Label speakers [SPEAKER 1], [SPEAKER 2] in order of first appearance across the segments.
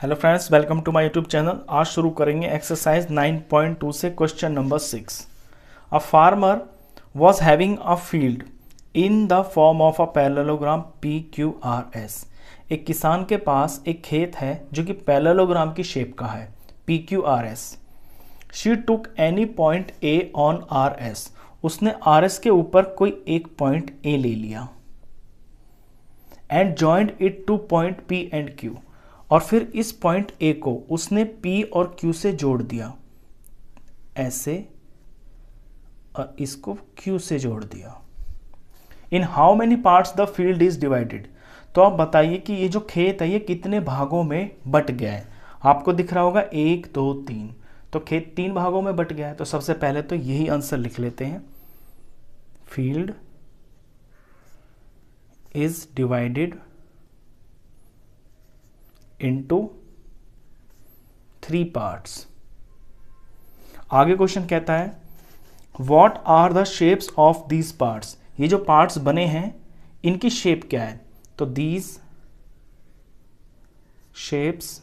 [SPEAKER 1] hello friends welcome to my YouTube channel आज शुरू करेंगे एक्सरसाइज 9.2 से question number six a farmer was having a field in the form of a parallelogram P Q R S एक किसान के पास एक खेत है जो कि पैरेललोग्राम की शेप का है P Q R S she took any point A on R S उसने आर एस के ऊपर कोई एक पॉइंट ए ले लिया and joined it to point P and Q और फिर इस पॉइंट ए को उसने पी और क्यू से जोड़ दिया ऐसे और इसको क्यू से जोड़ दिया in how many parts the field is divided तो आप बताइए कि ये जो खेत है ये कितने भागों में बट गया है आपको दिख रहा होगा एक दो तीन तो खेत तीन भागों में बट गया है तो सबसे पहले तो यही आंसर लिख लेते हैं field is divided into three parts आगे क्वेश्चन कहता है what are the shapes of these parts ये जो पार्ट्स बने हैं इनकी शेप क्या है तो दीज शेप्स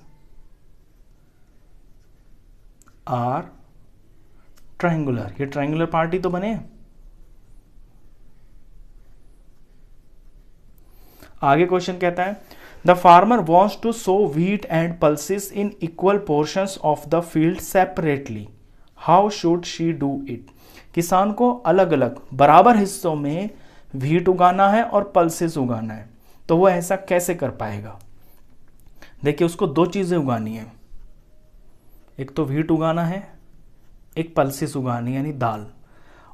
[SPEAKER 1] आर ट्राइंगुलर ये ट्राइंगुलर पार्ट ही तो बने आगे क्वेश्चन कहता है the farmer wants to sow wheat and pulses in equal portion of the field separately how should she do it किसान को अलग अलग बराबर हिस्सों में व्हीट उगाना है और पल्सिस उगाना है तो वो ऐसा कैसे कर पाएगा देखिए उसको दो चीज़ें उगानी है एक तो व्हीट उगाना है एक पल्सिस उगानी है यानी दाल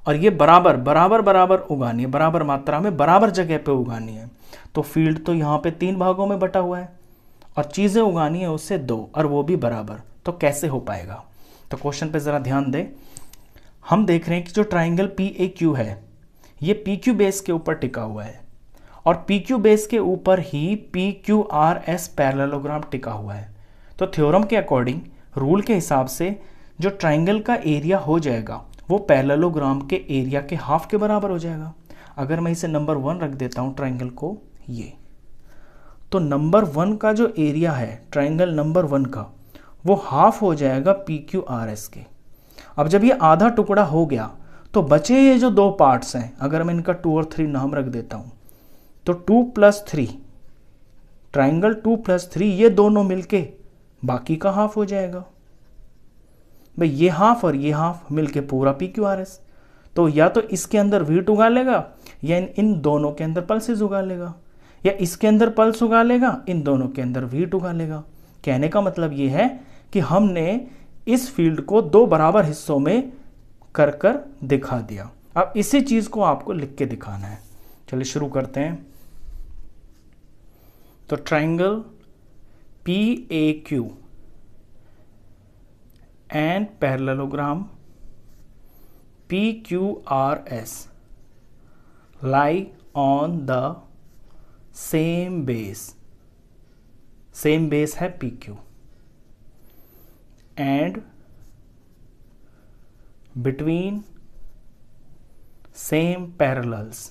[SPEAKER 1] और ये बराबर बराबर बराबर उगानी है बराबर मात्रा में बराबर जगह पे उगानी है तो फील्ड तो यहाँ पे तीन भागों में बटा हुआ है और चीज़ें उगानी है उससे दो और वो भी बराबर तो कैसे हो पाएगा तो क्वेश्चन पे ज़रा ध्यान दें हम देख रहे हैं कि जो ट्राइंगल पी ए क्यू है ये पी क्यू बेस के ऊपर टिका हुआ है और पी क्यू बेस के ऊपर ही P Q R S parallelogram टिका हुआ है तो थ्योरम के अकॉर्डिंग रूल के हिसाब से जो ट्राइंगल का एरिया हो जाएगा वो पैरलोग्राम के एरिया के हाफ के बराबर हो जाएगा अगर मैं इसे नंबर वन रख देता हूँ ट्राइंगल को ये तो नंबर वन का जो एरिया है ट्राइंगल नंबर वन का वो हाफ हो जाएगा पी क्यू आर एस के अब जब ये आधा टुकड़ा हो गया तो बचे ये जो दो पार्ट्स हैं अगर मैं इनका टू और थ्री नाम रख देता हूँ तो two plus three triangle two plus three ये दोनों मिलके बाकी का हाफ हो जाएगा भाई ये हाफ और ये हाफ मिलके पूरा पी क्यू आर एस तो या तो इसके अंदर वीट उगा लेगा या इन इन दोनों के अंदर पल्सेज उगा लेगा या इसके अंदर पल्स उगा लेगा इन दोनों के अंदर वीट उगा लेगा कहने का मतलब ये है कि हमने इस फील्ड को दो बराबर हिस्सों में कर कर दिखा दिया अब इसी चीज़ को आपको लिख के दिखाना है चलिए शुरू करते हैं तो triangle P A Q and parallelogram P Q R S lie on the same base same base है P Q and between same parallels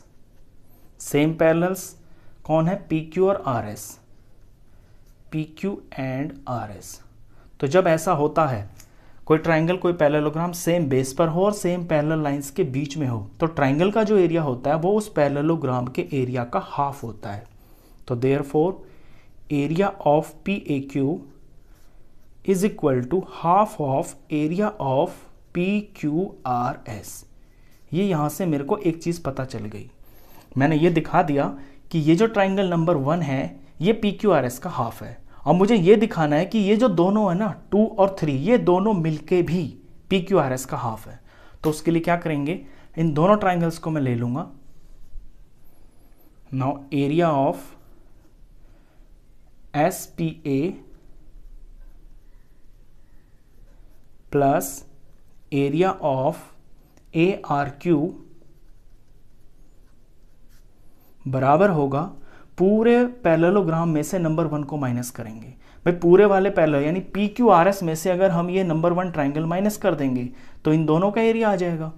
[SPEAKER 1] same parallels कौन है पी क्यू और R S P Q and R S तो जब ऐसा होता है कोई ट्राइंगल कोई पैरेललोग्राम सेम बेस पर हो और सेम पैरल लाइंस के बीच में हो तो ट्राइंगल का जो एरिया होता है वो उस पैरलोग्राम के एरिया का हाफ होता है तो therefore area of P A Q is equal to half of area of P Q R S ये यहाँ से मेरे को एक चीज़ पता चल गई मैंने ये दिखा दिया कि ये जो ट्राइंगल नंबर वन है ये पी क्यू आर एस का हाफ है और मुझे ये दिखाना है कि ये जो दोनों है ना टू और थ्री ये दोनों मिलके भी पी क्यू आर एस का हाफ है तो उसके लिए क्या करेंगे इन दोनों ट्राइंगल्स को मैं ले लूँगा now area of S P A plus area of A R Q बराबर होगा पूरे पैरेललोग्राम में से नंबर वन को माइनस करेंगे भाई पूरे वाले पैरेलल यानी पी क्यू आर एस में से अगर हम ये नंबर वन ट्राइंगल माइनस कर देंगे तो इन दोनों का एरिया आ जाएगा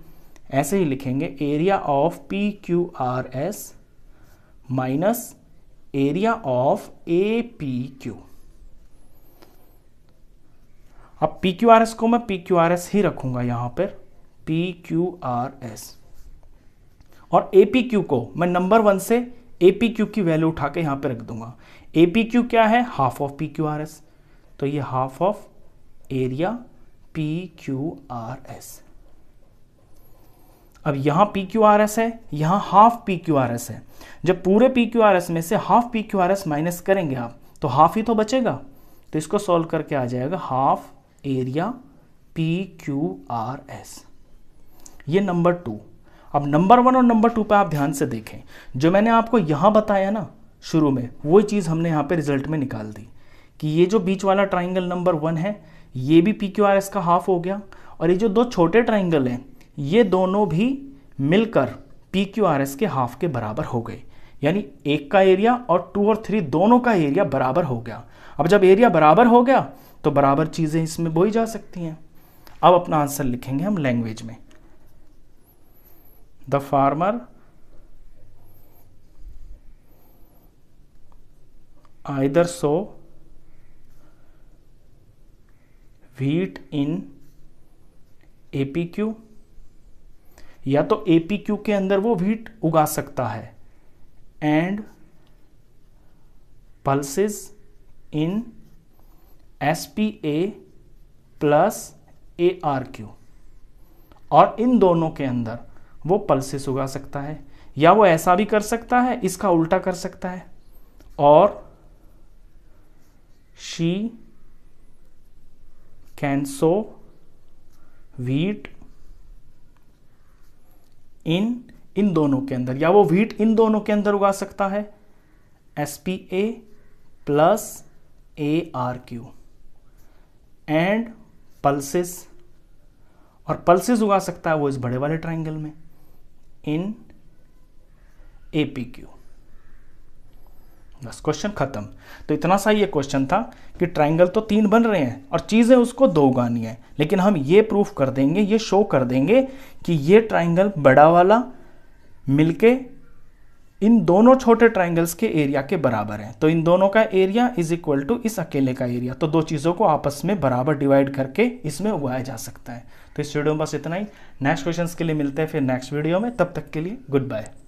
[SPEAKER 1] ऐसे ही लिखेंगे area of P Q R S minus area of A P Q अब पी क्यू आर एस को मैं पी क्यू आर एस ही रखूंगा यहां पर पी क्यू आर एस और ए पी क्यू को मैं नंबर वन से ए पी क्यू की वैल्यू उठा के पर रख दूंगा ए पी क्यू क्या है half of P Q R S तो ये half of area P Q R S अब यहाँ पी क्यू आर एस है यहाँ half P Q R S है जब पूरे पी क्यू आर एस में से half P Q R S minus करेंगे आप तो हाफ ही तो बचेगा तो इसको सॉल्व करके आ जाएगा half area P Q R S ये नंबर टू अब नंबर वन और नंबर टू पे आप ध्यान से देखें जो मैंने आपको यहाँ बताया ना शुरू में वही चीज़ हमने यहाँ पे रिजल्ट में निकाल दी कि ये जो बीच वाला ट्राइंगल नंबर वन है ये भी पी क्यू आर एस का हाफ हो गया और ये जो दो छोटे ट्राइंगल हैं ये दोनों भी मिलकर पी क्यू आर एस के हाफ के बराबर हो गए यानी एक का एरिया और टू और थ्री दोनों का एरिया बराबर हो गया अब जब एरिया बराबर हो गया तो बराबर चीज़ें इसमें बोई जा सकती हैं अब अपना आंसर लिखेंगे हम लैंग्वेज में the farmer either sow in A P Q या तो ए के अंदर वो व्हीट उगा सकता है and pulses in S P A plus A R Q और इन दोनों के अंदर वो पल्सेस उगा सकता है या वो ऐसा भी कर सकता है इसका उल्टा कर सकता है और she can sow wheat in इन दोनों के अंदर या वो वीट इन दोनों के अंदर उगा सकता है S P A plus A R Q and pulses और पल्सिस उगा सकता है वो इस बड़े वाले ट्राइंगल में इन ए पी क्यू बस क्वेश्चन खत्म तो इतना सा ये क्वेश्चन था कि ट्राइंगल तो तीन बन रहे हैं और चीज़ें उसको दो उगानी है लेकिन हम ये प्रूफ कर देंगे ये शो कर देंगे कि ये ट्राइंगल बड़ा वाला मिलके इन दोनों छोटे ट्राइंगल्स के एरिया के बराबर है तो इन दोनों का एरिया इज इक्वल टू इस अकेले का एरिया तो दो चीज़ों को आपस में बराबर डिवाइड करके इसमें उगाया जा सकता है तो इस वीडियो में बस इतना ही नेक्स्ट क्वेश्चन के लिए मिलते हैं फिर नेक्स्ट वीडियो में तब तक के लिए गुड बाय